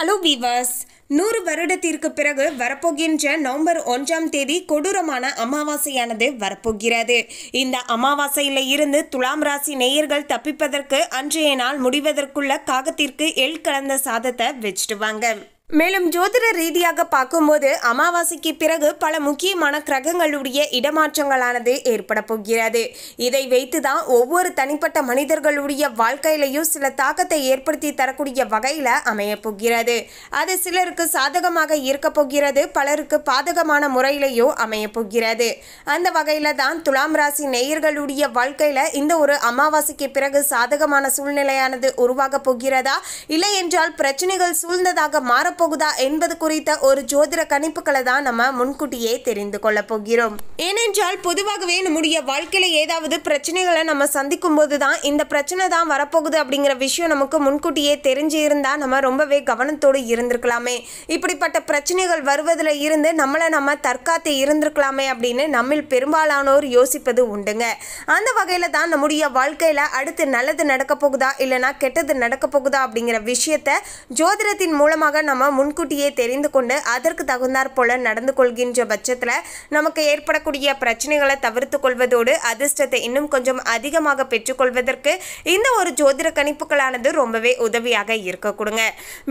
hello வீவாஸ் நூறு வருடத்திற்கு பிறகு வரப்போகின்ற நவம்பர் ஒன்றாம் தேதி கொடூரமான அமாவாசையானது வரப்போகிறது இந்த அமாவாசையில் இருந்து துலாம் ராசி நேயர்கள் தப்பிப்பதற்கு அன்றைய நாள் முடிவதற்குள்ள காகத்திற்கு எள் கலந்த சாதத்தை வச்சுடுவாங்க மேலும் ஜோதிட ரீதியாக பார்க்கும்போது அமாவாசைக்கு பிறகு பல முக்கியமான கிரகங்களுடைய இடமாற்றங்களானது ஏற்பட போகிறது இதை வைத்து தான் ஒவ்வொரு தனிப்பட்ட மனிதர்களுடைய வாழ்க்கையிலையும் சில தாக்கத்தை ஏற்படுத்தி தரக்கூடிய வகையில் அமைய போகிறது அது சிலருக்கு சாதகமாக இருக்க போகிறது பலருக்கு பாதகமான முறையிலையும் அமைய போகிறது அந்த வகையில் தான் துலாம் ராசி நேயர்களுடைய வாழ்க்கையில் இந்த ஒரு அமாவாசைக்கு பிறகு சாதகமான சூழ்நிலையானது உருவாக போகிறதா இல்லை என்றால் பிரச்சனைகள் சூழ்ந்ததாக மாற வரப்போகுதா என்பது குறித்த ஒரு ஜோதிட கணிப்புகளை தான் நம்ம முன்கூட்டியே தெரிந்து கொள்ள போகிறோம் ஏனென்றால் பொதுவாகவே நம்முடைய வாழ்க்கையில ஏதாவது பிரச்சனைகளை நம்ம சந்திக்கும் போது தான் இந்த பிரச்சனை தான் வரப்போகுது அப்படிங்கிற விஷயம் நமக்கு முன்கூட்டியே தெரிஞ்சு இருந்தா நம்ம ரொம்பவே கவனத்தோடு இருந்திருக்கலாமே இப்படிப்பட்ட பிரச்சனைகள் வருவதில் இருந்து நம்மளை நம்ம தற்காத்து இருந்திருக்கலாமே அப்படின்னு நம்மில் பெரும்பாலானோர் யோசிப்பது உண்டுங்க அந்த வகையில் தான் நம்முடைய வாழ்க்கையில் அடுத்து நல்லது நடக்க போகுதா இல்லைனா கெட்டது நடக்க போகுதா அப்படிங்கிற விஷயத்த ஜோதிடத்தின் மூலமாக நம்ம நம்ம முன்கூட்டியே தெரிந்து கொண்டு அதற்கு தகுந்தாற் போல நடந்து கொள்கின்ற பட்சத்தில் நமக்கு ஏற்படக்கூடிய பிரச்சனைகளை தவிர்த்து கொள்வதோடு அதிர்ஷ்டத்தை இன்னும் கொஞ்சம் அதிகமாக பெற்றுக்கொள்வதற்கு இந்த ஒரு ஜோதிட கணிப்புகளானது ரொம்பவே உதவியாக இருக்க கொடுங்க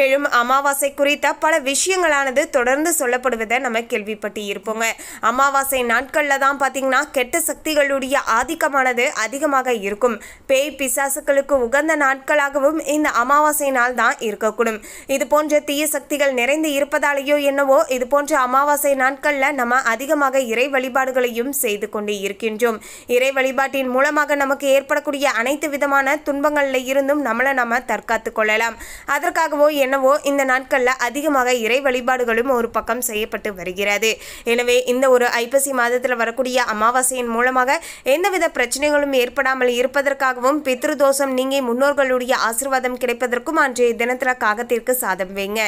மேலும் அமாவாசை குறித்த பல விஷயங்களானது தொடர்ந்து சொல்லப்படுவதை நம்ம கேள்விப்பட்டு இருப்போங்க அமாவாசை நாட்களில் தான் பார்த்தீங்கன்னா கெட்ட சக்திகளுடைய ஆதிக்கமானது அதிகமாக இருக்கும் பேய் பிசாசுகளுக்கு உகந்த நாட்களாகவும் இந்த அமாவாசை நாள் தான் இருக்கக்கூடும் இது போன்ற தீய சக்திகள் நிறைந்து இருப்பதாலேயோ என்னவோ இது போன்ற அமாவாசை நாட்களில் நம்ம அதிகமாக இறை வழிபாடுகளையும் செய்து கொண்டு இருக்கின்றோம் இறை வழிபாட்டின் மூலமாக நமக்கு ஏற்படக்கூடிய அனைத்து விதமான துன்பங்களில் இருந்தும் நம்மளை நம்ம தற்காத்து கொள்ளலாம் அதற்காகவோ என்னவோ இந்த நாட்களில் அதிகமாக இறை வழிபாடுகளும் ஒரு பக்கம் செய்யப்பட்டு வருகிறது எனவே இந்த ஒரு ஐப்பசி மாதத்தில் வரக்கூடிய அமாவாசையின் மூலமாக எந்தவித பிரச்சனைகளும் ஏற்படாமல் இருப்பதற்காகவும் பித்ருதோஷம் நீங்கி முன்னோர்களுடைய ஆசிர்வாதம் கிடைப்பதற்கும் அன்றைய தினத்தில் காகத்திற்கு சாதம் வைங்க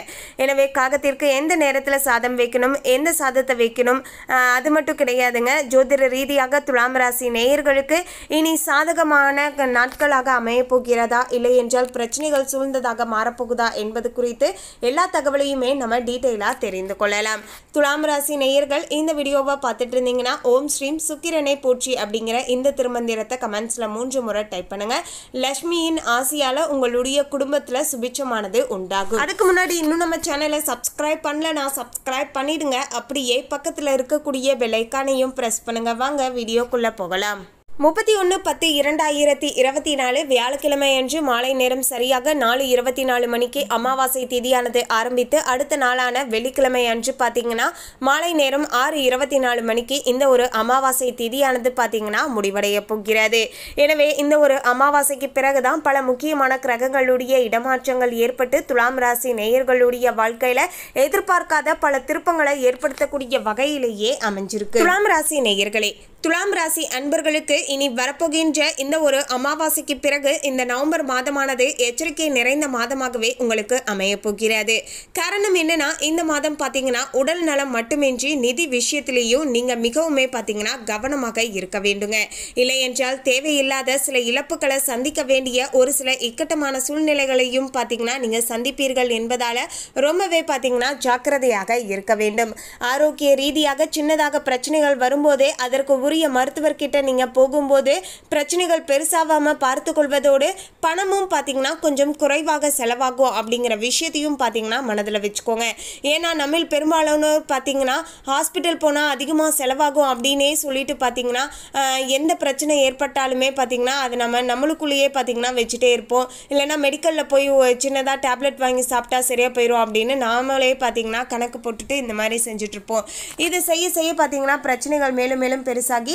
எனவே காகத்திற்கு எந்த நேரத்தில் சாதம் வைக்கணும் எந்த சாதத்தை வைக்கணும் அது மட்டும் கிடையாதுங்க ஜோதிட ரீதியாக துலாம் ராசி நேயர்களுக்கு இனி சாதகமான நாட்களாக அமைய போகிறதா இல்லை என்றால் பிரச்சனைகள் சூழ்ந்ததாக மாறப்போகுதா என்பது குறித்து எல்லா தகவலையுமே நம்ம டீட்டெயிலாக தெரிந்து கொள்ளலாம் துலாம் ராசி நேயர்கள் இந்த வீடியோவை பார்த்துட்டு இருந்தீங்கன்னா ஓம் ஸ்ரீம் சுக்கிரனை போற்றி அப்படிங்கிற இந்த திருமந்திரத்தை கமெண்ட்ஸில் மூன்று முறை டைப் பண்ணுங்க லக்ஷ்மியின் ஆசையால் உங்களுடைய குடும்பத்தில் சுபிச்சமானது உண்டாகும் அதுக்கு முன்னாடி இன்னும் நம்ம சேனலை சப்ஸ்கிரைப் பண்ணலனா சப்ஸ்கிரைப் பண்ணிடுங்க அப்படியே பக்கத்தில் இருக்கக்கூடிய பெல்லைக்கானையும் ப்ரெஸ் பண்ணுங்கள் வாங்க வீடியோக்குள்ளே போகலாம் முப்பத்தி ஒன்று பத்து இரண்டாயிரத்தி இருபத்தி நாலு வியாழக்கிழமை அன்று மாலை நேரம் சரியாக நாலு இருபத்தி நாலு மணிக்கு அமாவாசை திதியானது ஆரம்பித்து அடுத்த நாளான வெள்ளிக்கிழமை அன்று பார்த்தீங்கன்னா மாலை நேரம் ஆறு இருபத்தி நாலு மணிக்கு இந்த ஒரு அமாவாசை திதியானது பார்த்தீங்கன்னா முடிவடைய போகிறது எனவே இந்த ஒரு அமாவாசைக்கு பிறகுதான் பல முக்கியமான கிரகங்களுடைய இடமாற்றங்கள் ஏற்பட்டு துலாம் ராசி நேயர்களுடைய வாழ்க்கையில் எதிர்பார்க்காத பல திருப்பங்களை ஏற்படுத்தக்கூடிய வகையிலேயே அமைஞ்சிருக்கு துலாம் ராசி நேயர்களே துலாம் ராசி அன்பர்களுக்கு இனி வரப்போகின்ற இந்த ஒரு அமாவாசைக்கு பிறகு இந்த நவம்பர் மாதமானது எச்சரிக்கை நிறைந்த மாதமாகவே உங்களுக்கு அமைய போகிறது காரணம் என்னன்னா இந்த மாதம் பார்த்தீங்கன்னா உடல் நலம் மட்டுமின்றி நிதி விஷயத்திலேயும் நீங்கள் மிகவுமே பார்த்தீங்கன்னா கவனமாக இருக்க வேண்டுங்க இல்லை என்றால் தேவையில்லாத சில இழப்புகளை சந்திக்க வேண்டிய ஒரு சில இக்கட்டமான சூழ்நிலைகளையும் பார்த்தீங்கன்னா நீங்கள் சந்திப்பீர்கள் என்பதால் ரொம்பவே பார்த்தீங்கன்னா ஜாக்கிரதையாக இருக்க வேண்டும் ஆரோக்கிய ரீதியாக சின்னதாக பிரச்சனைகள் வரும்போதே அதற்கு உரிய மருத்துவர்கிட்ட நீங்கள் போகும்போது பிரச்சனைகள் பெருசாகாமல் பார்த்துக்கொள்வதோடு பணமும் பார்த்திங்கன்னா கொஞ்சம் குறைவாக செலவாகும் அப்படிங்கிற விஷயத்தையும் பார்த்திங்கன்னா மனதில் வச்சுக்கோங்க ஏன்னா நம்ம பெரும்பாலானோர் பார்த்திங்கன்னா ஹாஸ்பிட்டல் போனால் அதிகமாக செலவாகும் அப்படின்னே சொல்லிட்டு பார்த்திங்கன்னா எந்த பிரச்சனை ஏற்பட்டாலுமே பார்த்திங்கன்னா அது நம்ம நம்மளுக்குள்ளேயே பார்த்திங்கன்னா வச்சுட்டே இருப்போம் இல்லைனா மெடிக்கலில் போய் சின்னதாக டேப்லெட் வாங்கி சாப்பிட்டா சரியாக போயிடும் அப்படின்னு நாமளே பார்த்திங்கன்னா கணக்கு போட்டுட்டு இந்த மாதிரி செஞ்சுட்ருப்போம் இது செய்ய செய்ய பார்த்திங்கன்னா பிரச்சனைகள் மேலும் மேலும் பெருசாக ஆகி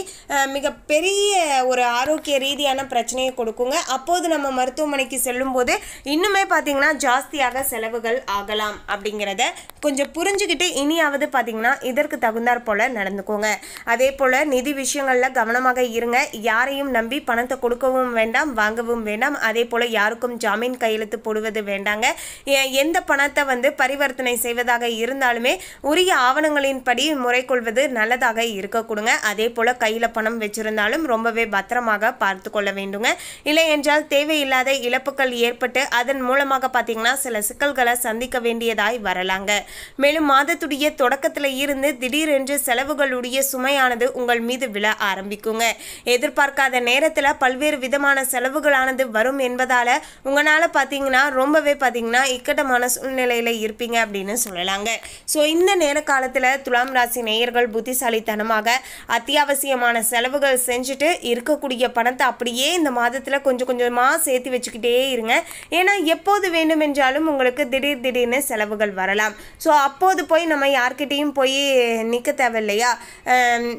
மிகப்பெரிய ஒரு ஆரோக்கிய ரீதியான பிரச்சனையை கொடுக்குங்க அப்போது நம்ம மருத்துவமனைக்கு செல்லும்போது இன்னுமே பார்த்தீங்கன்னா ஜாஸ்தியாக செலவுகள் ஆகலாம் அப்படிங்கிறத கொஞ்சம் புரிஞ்சுக்கிட்டு இனியாவது பார்த்தீங்கன்னா இதற்கு தகுந்தாற் போல் நடந்துக்கோங்க அதே போல் நிதி விஷயங்களில் கவனமாக இருங்க யாரையும் நம்பி பணத்தை கொடுக்கவும் வேண்டாம் வாங்கவும் வேண்டாம் அதே போல் யாருக்கும் ஜாமீன் கையெழுத்து போடுவது வேண்டாங்க எந்த பணத்தை வந்து பரிவர்த்தனை செய்வதாக இருந்தாலுமே உரிய ஆவணங்களின்படி முறை கொள்வது நல்லதாக இருக்க கொடுங்க அதே போல் கையில் பணம் வச்சிருந்தாலும் ரொம்பவே பத்திரமாக பார்த்து கொள்ள வேண்டுங்க இல்லை என்றால் தேவையில்லாத இழப்புகள் ஏற்பட்டு அதன் மூலமாக பார்த்தீங்கன்னா சில சிக்கல்களை சந்திக்க வேண்டியதாய் வரலாங்க மேலும் மாதத்துடைய தொடக்கத்தில் இருந்து திடீரென்று செலவுகளுடைய சுமையானது உங்கள் மீது விழ ஆரம்பிக்குங்க எதிர்பார்க்காத நேரத்தில் பல்வேறு விதமான செலவுகளானது வரும் என்பதால் உங்களால் பார்த்தீங்கன்னா ரொம்பவே பார்த்தீங்கன்னா இக்கட்டமான சூழ்நிலையில் இருப்பீங்க அப்படின்னு சொல்லலாங்க ஸோ இந்த நேர காலத்தில் துலாம் ராசி நேயர்கள் புத்திசாலித்தனமாக அத்தியாவசிய அவசியமான செலவுகள் செஞ்சுட்டு இருக்கக்கூடிய பணத்தை அப்படியே இந்த மாதத்தில் கொஞ்சம் கொஞ்சமாக சேர்த்து வச்சுக்கிட்டே இருங்க ஏன்னா எப்போது வேண்டுமென்றாலும் உங்களுக்கு திடீர் திடீர்னு செலவுகள் வரலாம் ஸோ அப்போது போய் நம்ம யார்கிட்டேயும் போய் நிற்க தேவையில்லையா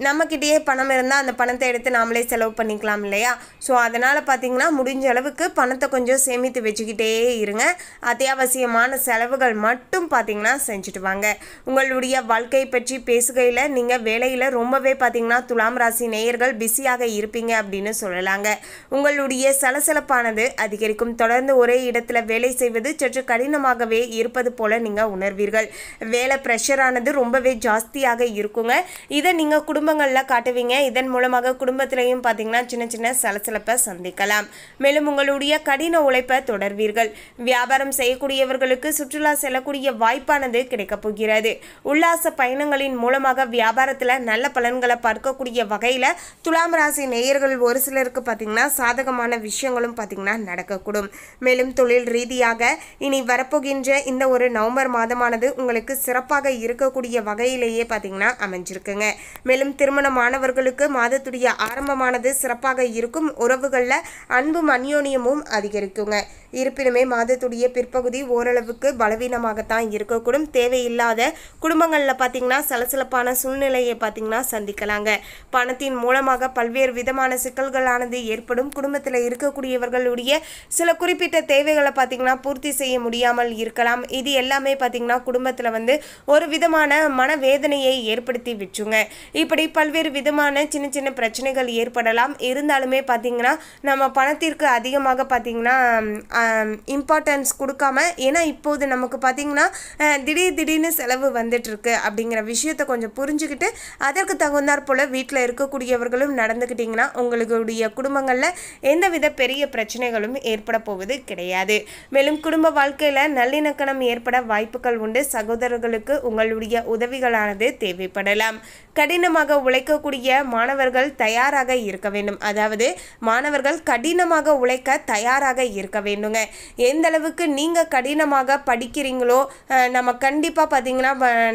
நம்மக்கிட்டேயே பணம் இருந்தால் அந்த பணத்தை எடுத்து நாமளே செலவு பண்ணிக்கலாம் இல்லையா ஸோ அதனால் பார்த்திங்கன்னா முடிஞ்ச அளவுக்கு பணத்தை கொஞ்சம் சேமித்து வச்சுக்கிட்டே இருங்க அத்தியாவசியமான செலவுகள் மட்டும் பார்த்திங்கன்னா செஞ்சுட்டு வாங்க உங்களுடைய வாழ்க்கை பற்றி பேசுகையில் நீங்கள் வேலையில் ரொம்பவே பார்த்திங்கன்னா துலாம் துலாம் ராசி நேயர்கள் பிஸியாக இருப்பீங்க அப்படின்னு சொல்லலாங்க உங்களுடைய சலசலப்பானது அதிகரிக்கும் தொடர்ந்து ஒரே இடத்துல வேலை செய்வது சற்று கடினமாகவே இருப்பது போல நீங்கள் உணர்வீர்கள் வேலை ப்ரெஷரானது ரொம்பவே ஜாஸ்தியாக இருக்குங்க இதை நீங்கள் குடும்பங்களில் காட்டுவீங்க இதன் மூலமாக குடும்பத்திலையும் பார்த்தீங்கன்னா சின்ன சின்ன சலசலப்பை சந்திக்கலாம் மேலும் உங்களுடைய கடின உழைப்பை தொடர்வீர்கள் வியாபாரம் செய்யக்கூடியவர்களுக்கு சுற்றுலா செல்லக்கூடிய வாய்ப்பானது கிடைக்கப் போகிறது உல்லாச பயணங்களின் மூலமாக வியாபாரத்தில் நல்ல பலன்களை பார்க்கக்கூடிய கூடிய வகையில் துலாம் ராசி நேயர்கள் ஒரு சிலருக்கு பார்த்திங்கன்னா சாதகமான விஷயங்களும் பார்த்திங்கன்னா நடக்கக்கூடும் மேலும் தொழில் ரீதியாக இனி வரப்போகின்ற இந்த ஒரு நவம்பர் மாதமானது உங்களுக்கு சிறப்பாக இருக்கக்கூடிய வகையிலேயே பார்த்திங்கன்னா அமைஞ்சிருக்குங்க மேலும் திருமணமானவர்களுக்கு மாதத்துடைய ஆரம்பமானது சிறப்பாக இருக்கும் உறவுகளில் அன்பும் அந்யோன்யமும் அதிகரிக்குங்க இருப்பினுமே மாதத்துடைய பிற்பகுதி ஓரளவுக்கு பலவீனமாகத்தான் இருக்கக்கூடும் தேவையில்லாத குடும்பங்களில் பார்த்திங்கன்னா சலசலப்பான சூழ்நிலையை பார்த்திங்கன்னா சந்திக்கலாங்க பணத்தின் மூலமாக பல்வேறு விதமான சிக்கல்களானது ஏற்படும் குடும்பத்தில் இருக்கக்கூடியவர்களுடைய சில குறிப்பிட்ட தேவைகளை பார்த்திங்கன்னா பூர்த்தி செய்ய முடியாமல் இருக்கலாம் இது எல்லாமே பார்த்தீங்கன்னா குடும்பத்தில் வந்து ஒரு விதமான மனவேதனையை ஏற்படுத்தி விட்டுருங்க இப்படி பல்வேறு விதமான சின்ன சின்ன பிரச்சனைகள் ஏற்படலாம் இருந்தாலுமே பார்த்தீங்கன்னா நம்ம பணத்திற்கு அதிகமாக பார்த்தீங்கன்னா இம்பார்ட்டன்ஸ் கொடுக்காம ஏன்னா இப்போது நமக்கு பார்த்தீங்கன்னா திடீர் திடீர்னு செலவு வந்துட்டுருக்கு அப்படிங்கிற விஷயத்தை கொஞ்சம் புரிஞ்சுக்கிட்டு அதற்கு தகுந்தாற் போல் வீட்டில் குடும்பத்தில் இருக்கக்கூடியவர்களும் நடந்துக்கிட்டிங்கன்னா உங்களுடைய குடும்பங்களில் எந்தவித பெரிய பிரச்சனைகளும் ஏற்பட போவது கிடையாது மேலும் குடும்ப வாழ்க்கையில் நல்லிணக்கணம் ஏற்பட வாய்ப்புகள் உண்டு சகோதரர்களுக்கு உங்களுடைய உதவிகளானது தேவைப்படலாம் கடினமாக உழைக்கக்கூடிய மாணவர்கள் தயாராக இருக்க வேண்டும் அதாவது மாணவர்கள் கடினமாக உழைக்க தயாராக இருக்க வேண்டுங்க எந்த அளவுக்கு நீங்கள் கடினமாக படிக்கிறீங்களோ நம்ம கண்டிப்பாக பார்த்தீங்கன்னா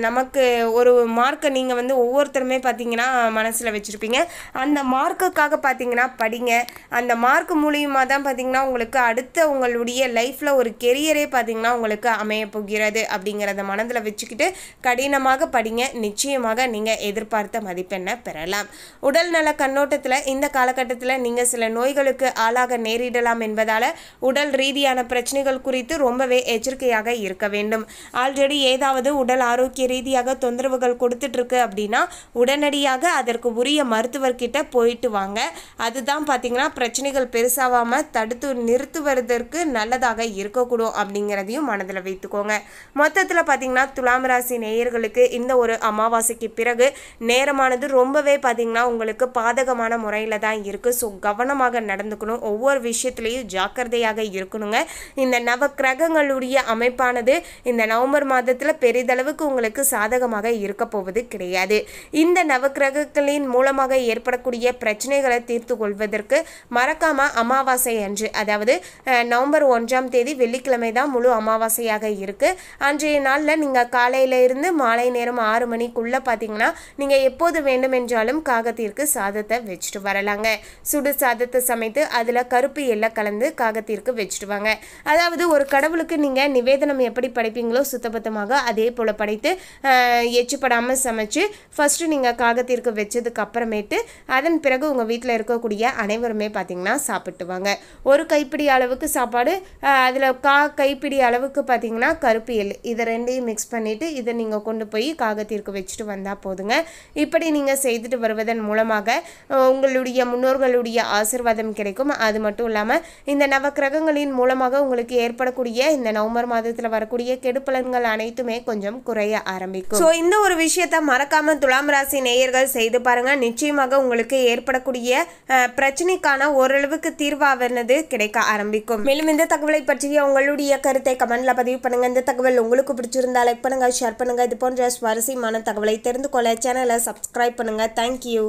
நமக்கு ஒரு மார்க்கை நீங்கள் வந்து ஒவ்வொருத்தருமே பார்த்தீங்கன்னா மனசில் வச்சுருப்பீங்க அந்த மார்க்குக்காக பார்த்தீங்கன்னா படிங்க அந்த மார்க் மூலியமாக தான் பார்த்தீங்கன்னா உங்களுக்கு அடுத்த உங்களுடைய லைஃப்பில் ஒரு கெரியரே பார்த்தீங்கன்னா உங்களுக்கு அமைய போகிறது அப்படிங்கிறத மனதில் வச்சுக்கிட்டு கடினமாக படிங்க நிச்சயமாக நீங்கள் எதிர்பார்த்த மதிப்பெண்ணை பெறலாம் உடல்நல கண்ணோட்டத்தில் இந்த காலகட்டத்தில் நீங்கள் சில நோய்களுக்கு ஆளாக நேரிடலாம் என்பதால் உடல் ரீதியான பிரச்சனைகள் குறித்து ரொம்பவே எச்சரிக்கையாக இருக்க வேண்டும் ஆல்ரெடி ஏதாவது உடல் ஆரோக்கிய ரீதியாக தொந்தரவுகள் கொடுத்துட்ருக்கு அப்படின்னா உடனடியாக அதற்கு உரிய மருத்துவர்கிட்ட போயிட்டு வாங்க அதுதான் பார்த்திங்கன்னா பிரச்சனைகள் பெருசாகாமல் தடுத்து நிறுத்துவதற்கு நல்லதாக இருக்கக்கூடும் அப்படிங்கிறதையும் மனதில் வைத்துக்கோங்க மொத்தத்தில் பார்த்தீங்கன்னா துலாம் ராசி நேயர்களுக்கு இந்த ஒரு அமாவாசைக்கு பிறகு நேரமானது ரொம்பவே பார்த்திங்கன்னா உங்களுக்கு பாதகமான முறையில் தான் இருக்குது ஸோ கவனமாக நடந்துக்கணும் ஒவ்வொரு விஷயத்துலேயும் ஜாக்கிரதையாக இருக்கணுங்க இந்த நவ கிரகங்களுடைய அமைப்பானது இந்த நவம்பர் மாதத்தில் பெரிதளவுக்கு உங்களுக்கு சாதகமாக இருக்க போவது கிடையாது இந்த நவ கிரகங்களின் மூலமாக ஏற்படக்கூடிய பிரச்சனைகளை தீர்த்து கொள்வதற்கு மறக்காமல் அமாவாசை அன்று அதாவது நவம்பர் ஒன்றாம் தேதி வெள்ளிக்கிழமை தான் முழு அமாவாசையாக இருக்குது அன்றைய நாளில் நீங்கள் காலையில இருந்து மாலை நேரம் ஆறு மணிக்குள்ளே பார்த்தீங்கன்னா நீங்கள் எப்போது வேண்டுமென்றாலும் காகத்திற்கு சாதத்தை வச்சுட்டு வரலாங்க சுடு சாதத்தை சமைத்து அதில் கருப்பு எல்லாம் கலந்து காகத்திற்கு வச்சுட்டு வாங்க அதாவது ஒரு கடவுளுக்கு நீங்கள் நிவேதனம் எப்படி படைப்பீங்களோ சுத்தபத்தமாக அதே போல் படைத்து எச்சுப்படாமல் சமைச்சு ஃபஸ்ட்டு நீங்கள் காகத்திற்கு வச்சதுக்கு அப்புறமேட்டு அதன் பிறகு உங்கள் வீட்டில் இருக்கக்கூடிய அனைவருமே பார்த்திங்கன்னா சாப்பிட்டுவாங்க ஒரு கைப்பிடி அளவுக்கு சாப்பாடு அதில் கா கைப்பிடி அளவுக்கு பார்த்திங்கன்னா கருப்பு எல் இதை ரெண்டையும் மிக்ஸ் பண்ணிவிட்டு இதை நீங்கள் கொண்டு போய் காகத்திற்கு வச்சுட்டு வந்தால் போதுங்க இப்படி நீங்கள் செய்துட்டு வருவதன் மூலமாக உங்களுடைய முன்னோர்களுடைய ஆசிர்வாதம் கிடைக்கும் அது மட்டும் இல்லாமல் இந்த நவக்கிரகங்களின் மூலமாக உங்களுக்கு ஏற்படக்கூடிய இந்த நவம்பர் மாதத்தில் வரக்கூடிய கெடுப்பலன்கள் அனைத்துமே கொஞ்சம் குறைய ஆரம்பிக்கும் ஸோ இந்த ஒரு விஷயத்தை மறக்காமல் துலாம் ராசி நேயர்கள் செய்து பாருங்கள் பாருங்க நிச்சயமாக உங்களுக்கு ஏற்படக்கூடிய பிரச்சனைக்கான ஓரளவுக்கு தீர்வானது கிடைக்க ஆரம்பிக்கும் மேலும் இந்த தகவலை பற்றிய உங்களுடைய கருத்தை கமெண்ட்ல பதிவு பண்ணுங்க இந்த தகவல் உங்களுக்கு பிடிச்சிருந்தா லைக் பண்ணுங்க ஷேர் பண்ணுங்க இது போன்ற சுவாரஸ்யமான தகவலை தெரிந்து கொள்ள சேனலை சப்ஸ்கிரைப் பண்ணுங்க தேங்க்யூ